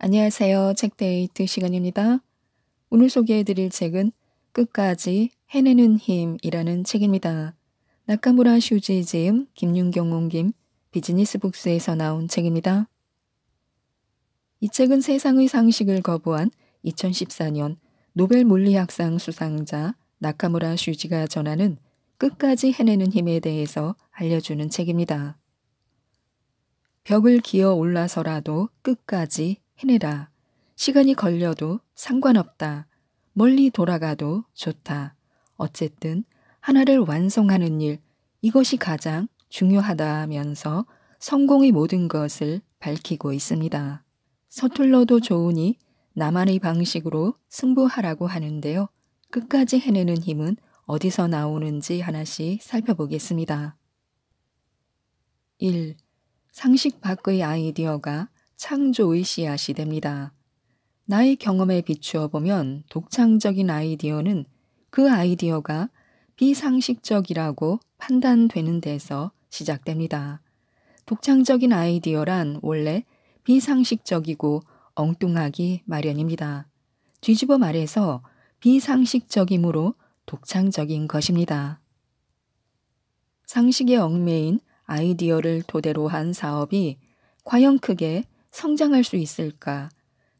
안녕하세요. 책데이트 시간입니다. 오늘 소개해드릴 책은 끝까지 해내는 힘이라는 책입니다. 나카무라 슈지 지음, 김윤경 옹김, 비즈니스 북스에서 나온 책입니다. 이 책은 세상의 상식을 거부한 2014년 노벨 물리학상 수상자 나카무라 슈지가 전하는 끝까지 해내는 힘에 대해서 알려주는 책입니다. 벽을 기어 올라서라도 끝까지 해내라. 시간이 걸려도 상관없다. 멀리 돌아가도 좋다. 어쨌든 하나를 완성하는 일, 이것이 가장 중요하다면서 성공의 모든 것을 밝히고 있습니다. 서툴러도 좋으니 나만의 방식으로 승부하라고 하는데요. 끝까지 해내는 힘은 어디서 나오는지 하나씩 살펴보겠습니다. 1. 상식 밖의 아이디어가 창조의 씨앗이 됩니다. 나의 경험에 비추어 보면 독창적인 아이디어는 그 아이디어가 비상식적이라고 판단되는 데서 시작됩니다. 독창적인 아이디어란 원래 비상식적이고 엉뚱하기 마련입니다. 뒤집어 말해서 비상식적이므로 독창적인 것입니다. 상식의 얽매인 아이디어를 토대로 한 사업이 과연 크게 성장할 수 있을까?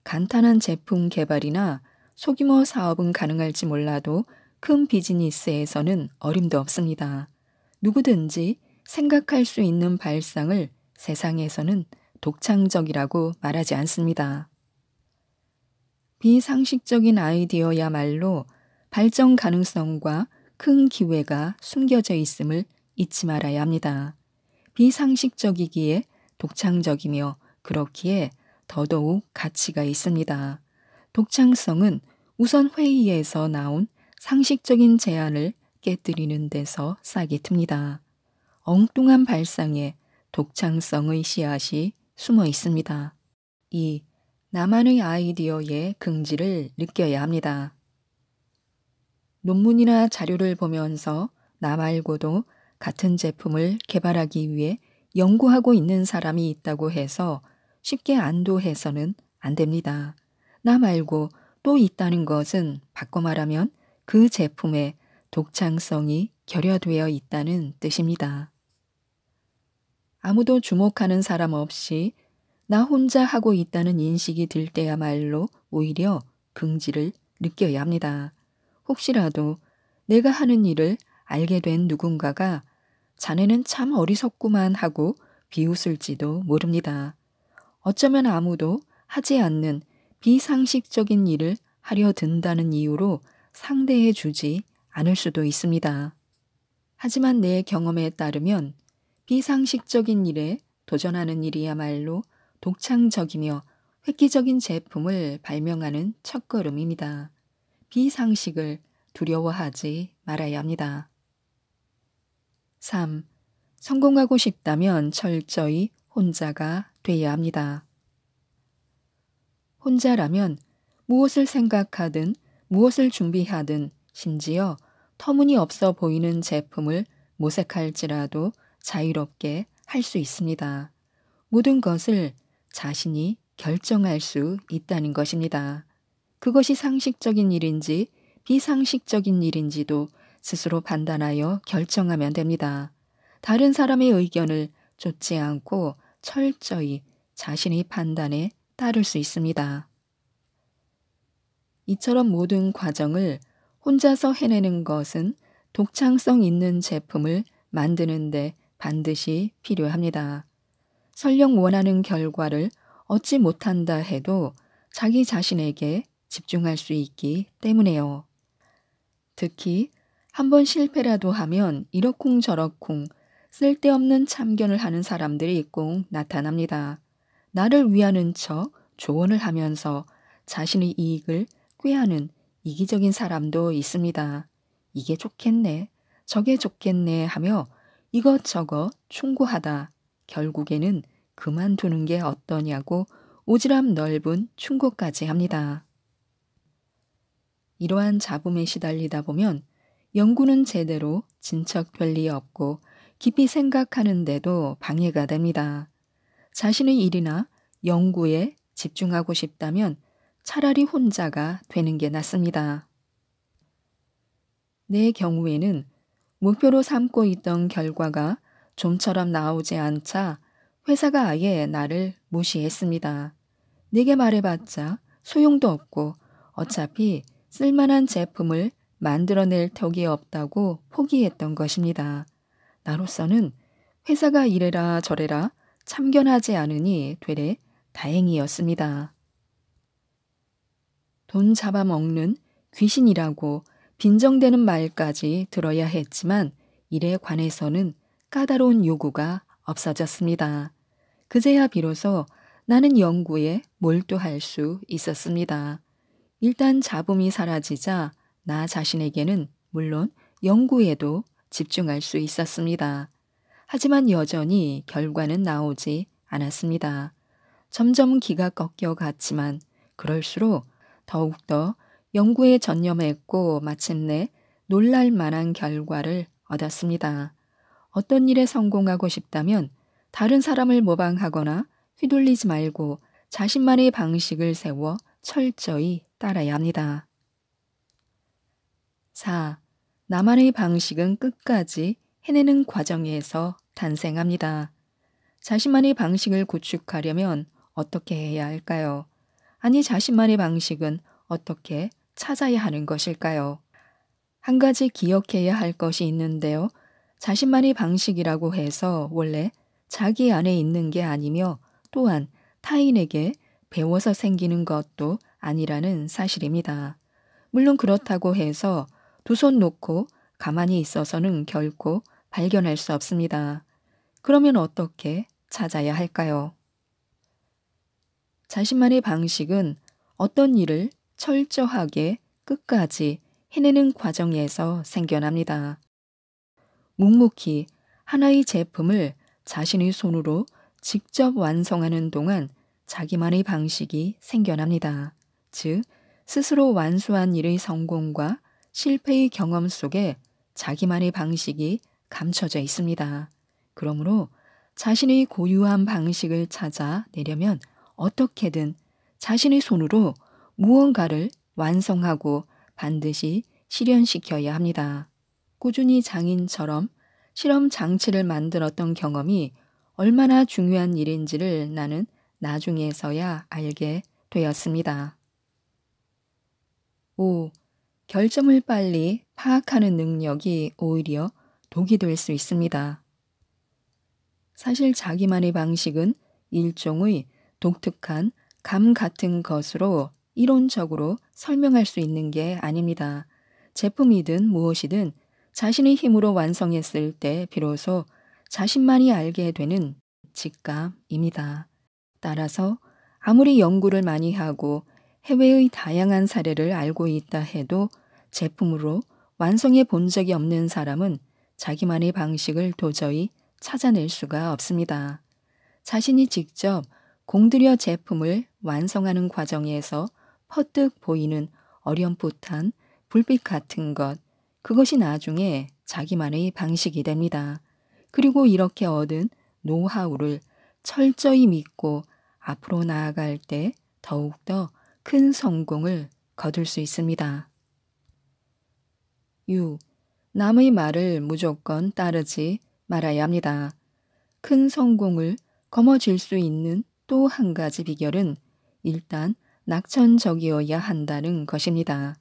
간단한 제품 개발이나 소규모 사업은 가능할지 몰라도 큰 비즈니스에서는 어림도 없습니다. 누구든지 생각할 수 있는 발상을 세상에서는 독창적이라고 말하지 않습니다. 비상식적인 아이디어야말로 발전 가능성과 큰 기회가 숨겨져 있음을 잊지 말아야 합니다. 비상식적이기에 독창적이며 그렇기에 더더욱 가치가 있습니다. 독창성은 우선 회의에서 나온 상식적인 제안을 깨뜨리는 데서 싹이 틉니다. 엉뚱한 발상에 독창성의 씨앗이 숨어 있습니다. 2. 나만의 아이디어의 긍지를 느껴야 합니다. 논문이나 자료를 보면서 나 말고도 같은 제품을 개발하기 위해 연구하고 있는 사람이 있다고 해서 쉽게 안도해서는 안 됩니다. 나 말고 또 있다는 것은 바꿔 말하면 그 제품의 독창성이 결여되어 있다는 뜻입니다. 아무도 주목하는 사람 없이 나 혼자 하고 있다는 인식이 들 때야말로 오히려 긍지를 느껴야 합니다. 혹시라도 내가 하는 일을 알게 된 누군가가 자네는 참 어리석구만 하고 비웃을지도 모릅니다. 어쩌면 아무도 하지 않는 비상식적인 일을 하려 든다는 이유로 상대해 주지 않을 수도 있습니다. 하지만 내 경험에 따르면 비상식적인 일에 도전하는 일이야말로 독창적이며 획기적인 제품을 발명하는 첫걸음입니다. 비상식을 두려워하지 말아야 합니다. 3. 성공하고 싶다면 철저히 혼자가 돼야 합니다. 혼자라면 무엇을 생각하든 무엇을 준비하든 심지어 터무니없어 보이는 제품을 모색할지라도 자유롭게 할 수 있습니다. 모든 것을 자신이 결정할 수 있다는 것입니다. 그것이 상식적인 일인지 비상식적인 일인지도 스스로 판단하여 결정하면 됩니다. 다른 사람의 의견을 쫓지 않고 철저히 자신의 판단에 따를 수 있습니다. 이처럼 모든 과정을 혼자서 해내는 것은 독창성 있는 제품을 만드는데 반드시 필요합니다. 설령 원하는 결과를 얻지 못한다 해도 자기 자신에게 집중할 수 있기 때문에요. 특히 한번 실패라도 하면 이러쿵저러쿵 쓸데없는 참견을 하는 사람들이 꼭 나타납니다. 나를 위하는 척 조언을 하면서 자신의 이익을 꾀하는 이기적인 사람도 있습니다. 이게 좋겠네, 저게 좋겠네 하며 이것저것 충고하다 결국에는 그만두는 게 어떠냐고 오지랖 넓은 충고까지 합니다. 이러한 잡음에 시달리다 보면 연구는 제대로 진척 될리 없고 깊이 생각하는데도 방해가 됩니다. 자신의 일이나 연구에 집중하고 싶다면 차라리 혼자가 되는 게 낫습니다. 내 경우에는 목표로 삼고 있던 결과가 좀처럼 나오지 않자 회사가 아예 나를 무시했습니다. 내게 말해봤자 소용도 없고 어차피 쓸만한 제품을 만들어낼 턱이 없다고 포기했던 것입니다. 나로서는 회사가 이래라 저래라 참견하지 않으니 되레 다행이었습니다. 돈 잡아먹는 귀신이라고 빈정대는 말까지 들어야 했지만 일에 관해서는 까다로운 요구가 없어졌습니다. 그제야 비로소 나는 연구에 몰두할 수 있었습니다. 일단 잡음이 사라지자 나 자신에게는 물론 연구에도 집중할 수 있었습니다. 하지만 여전히 결과는 나오지 않았습니다. 점점 기가 꺾여갔지만 그럴수록 더욱더 연구에 전념했고 마침내 놀랄 만한 결과를 얻었습니다. 어떤 일에 성공하고 싶다면 다른 사람을 모방하거나 휘둘리지 말고 자신만의 방식을 세워 철저히 따라야 합니다. 4. 나만의 방식은 끝까지 해내는 과정에서 탄생합니다. 자신만의 방식을 구축하려면 어떻게 해야 할까요? 아니 자신만의 방식은 어떻게 찾아야 하는 것일까요? 한 가지 기억해야 할 것이 있는데요. 자신만의 방식이라고 해서 원래 자기 안에 있는 게 아니며 또한 타인에게 배워서 생기는 것도 아니라는 사실입니다. 물론 그렇다고 해서 두손 놓고 가만히 있어서는 결코 발견할 수 없습니다. 그러면 어떻게 찾아야 할까요? 자신만의 방식은 어떤 일을 철저하게 끝까지 해내는 과정에서 생겨납니다. 묵묵히 하나의 제품을 자신의 손으로 직접 완성하는 동안 자기만의 방식이 생겨납니다. 즉, 스스로 완수한 일의 성공과 실패의 경험 속에 자기만의 방식이 감춰져 있습니다. 그러므로 자신의 고유한 방식을 찾아내려면 어떻게든 자신의 손으로 무언가를 완성하고 반드시 실현시켜야 합니다. 꾸준히 장인처럼 실험 장치를 만들었던 경험이 얼마나 중요한 일인지를 나는 나중에서야 알게 되었습니다. 5. 결점을 빨리 파악하는 능력이 오히려 독이 될 수 있습니다. 사실 자기만의 방식은 일종의 독특한 감 같은 것으로 이론적으로 설명할 수 있는 게 아닙니다. 제품이든 무엇이든 자신의 힘으로 완성했을 때 비로소 자신만이 알게 되는 직감입니다. 따라서 아무리 연구를 많이 하고 해외의 다양한 사례를 알고 있다 해도 제품으로 완성해 본 적이 없는 사람은 자기만의 방식을 도저히 찾아낼 수가 없습니다. 자신이 직접 공들여 제품을 완성하는 과정에서 퍼뜩 보이는 어렴풋한 불빛 같은 것, 그것이 나중에 자기만의 방식이 됩니다. 그리고 이렇게 얻은 노하우를 철저히 믿고 앞으로 나아갈 때 더욱더 큰 성공을 거둘 수 있습니다. 유. 남의 말을 무조건 따르지 말아야 합니다. 큰 성공을 거머쥘 수 있는 또 한 가지 비결은 일단 낙천적이어야 한다는 것입니다.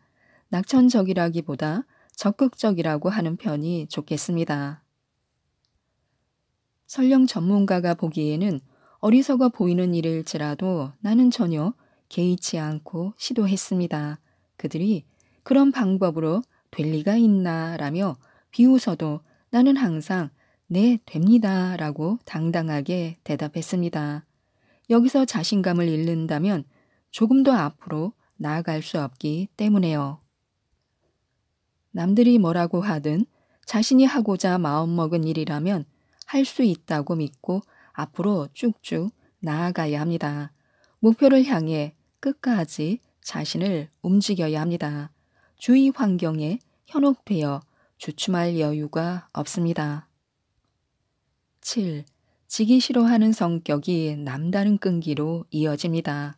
낙천적이라기보다 적극적이라고 하는 편이 좋겠습니다. 설령 전문가가 보기에는 어리석어 보이는 일일지라도 나는 전혀 개의치 않고 시도했습니다. 그들이 그런 방법으로 될 리가 있나 라며 비웃어도 나는 항상 네, 됩니다 라고 당당하게 대답했습니다. 여기서 자신감을 잃는다면 조금 더 앞으로 나아갈 수 없기 때문에요. 남들이 뭐라고 하든 자신이 하고자 마음먹은 일이라면 할 수 있다고 믿고 앞으로 쭉쭉 나아가야 합니다. 목표를 향해 끝까지 자신을 움직여야 합니다. 주위 환경에 현혹되어 주춤할 여유가 없습니다. 7. 지기 싫어하는 성격이 남다른 끈기로 이어집니다.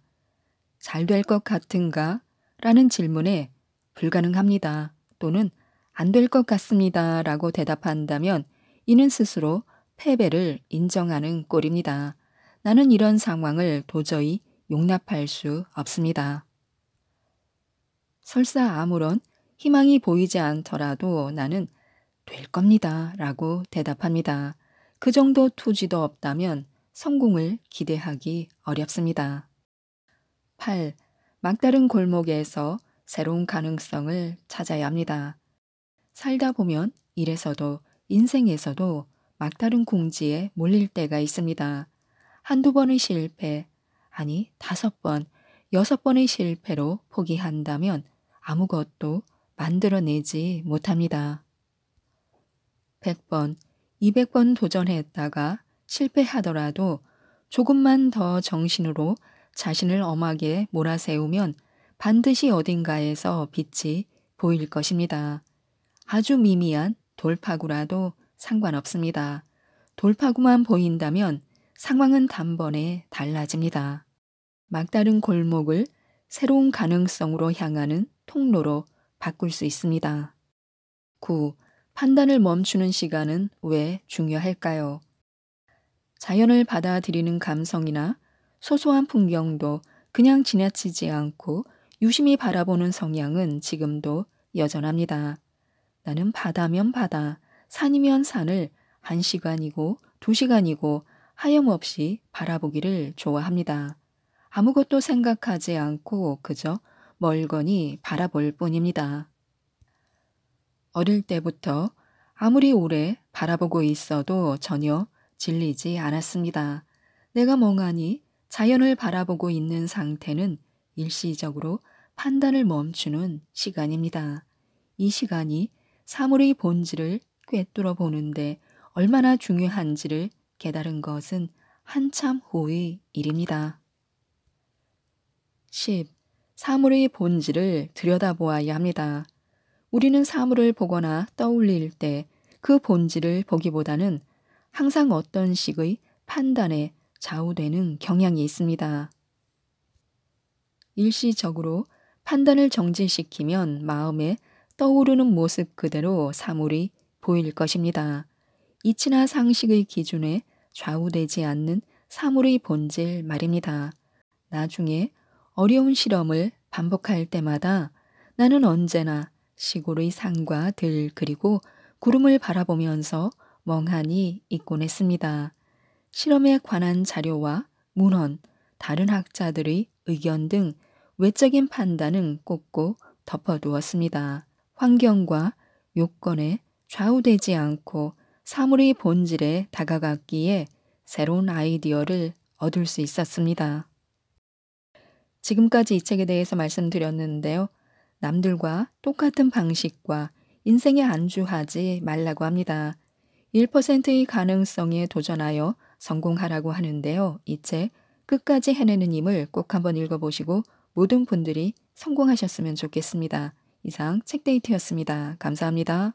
잘 될 것 같은가? 라는 질문에 불가능합니다. 또는 안 될 것 같습니다. 라고 대답한다면 이는 스스로 패배를 인정하는 꼴입니다. 나는 이런 상황을 도저히 용납할 수 없습니다. 설사 아무런 희망이 보이지 않더라도 나는 될 겁니다 라고 대답합니다. 그 정도 투지도 없다면 성공을 기대하기 어렵습니다. 8. 막다른 골목에서 새로운 가능성을 찾아야 합니다. 살다 보면 일에서도 인생에서도 막다른 궁지에 몰릴 때가 있습니다. 한두 번의 실패, 아니 다섯 번, 여섯 번의 실패로 포기한다면 아무것도 만들어내지 못합니다. 100번, 200번 도전했다가 실패하더라도 조금만 더 정신으로 자신을 엄하게 몰아세우면 반드시 어딘가에서 빛이 보일 것입니다. 아주 미미한 돌파구라도 상관없습니다. 돌파구만 보인다면 상황은 단번에 달라집니다. 막다른 골목을 새로운 가능성으로 향하는 통로로 바꿀 수 있습니다. 9. 판단을 멈추는 시간은 왜 중요할까요? 자연을 받아들이는 감성이나 소소한 풍경도 그냥 지나치지 않고 유심히 바라보는 성향은 지금도 여전합니다. 나는 바다면 바다, 산이면 산을 한시간이고두시간이고 하염없이 바라보기를 좋아합니다. 아무것도 생각하지 않고 그저 멀거니 바라볼 뿐입니다. 어릴 때부터 아무리 오래 바라보고 있어도 전혀 질리지 않았습니다. 내가 멍하니 자연을 바라보고 있는 상태는 일시적으로 판단을 멈추는 시간입니다. 이 시간이 사물의 본질을 꿰뚫어 보는데 얼마나 중요한지를 깨달은 것은 한참 후의 일입니다. 10. 사물의 본질을 들여다보아야 합니다. 우리는 사물을 보거나 떠올릴 때 그 본질을 보기보다는 항상 어떤 식의 판단에 좌우되는 경향이 있습니다. 일시적으로 판단을 정지시키면 마음에 떠오르는 모습 그대로 사물이 보일 것입니다. 이치나 상식의 기준에 좌우되지 않는 사물의 본질 말입니다. 나중에 어려운 실험을 반복할 때마다 나는 언제나 시골의 산과 들 그리고 구름을 바라보면서 멍하니 있곤 했습니다. 실험에 관한 자료와 문헌, 다른 학자들의 의견 등 외적인 판단은 꼽고 덮어두었습니다. 환경과 요건에 좌우되지 않고 사물의 본질에 다가갔기에 새로운 아이디어를 얻을 수 있었습니다. 지금까지 이 책에 대해서 말씀드렸는데요. 남들과 똑같은 방식과 인생에 안주하지 말라고 합니다. 1%의 가능성에 도전하여 성공하라고 하는데요. 이 책 끝까지 해내는 힘을 꼭 한번 읽어보시고 모든 분들이 성공하셨으면 좋겠습니다. 이상 책데이트였습니다. 감사합니다.